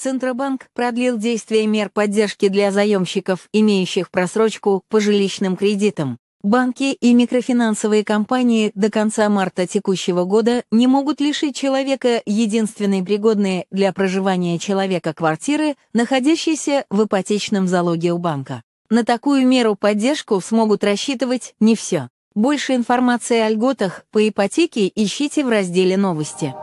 Центробанк продлил действие мер поддержки для заемщиков, имеющих просрочку по жилищным кредитам. Банки и микрофинансовые компании до конца марта текущего года не могут лишить человека единственной пригодной для проживания человека квартиры, находящейся в ипотечном залоге у банка. На такую меру поддержку смогут рассчитывать не все. Больше информации о льготах по ипотеке ищите в разделе «Новости».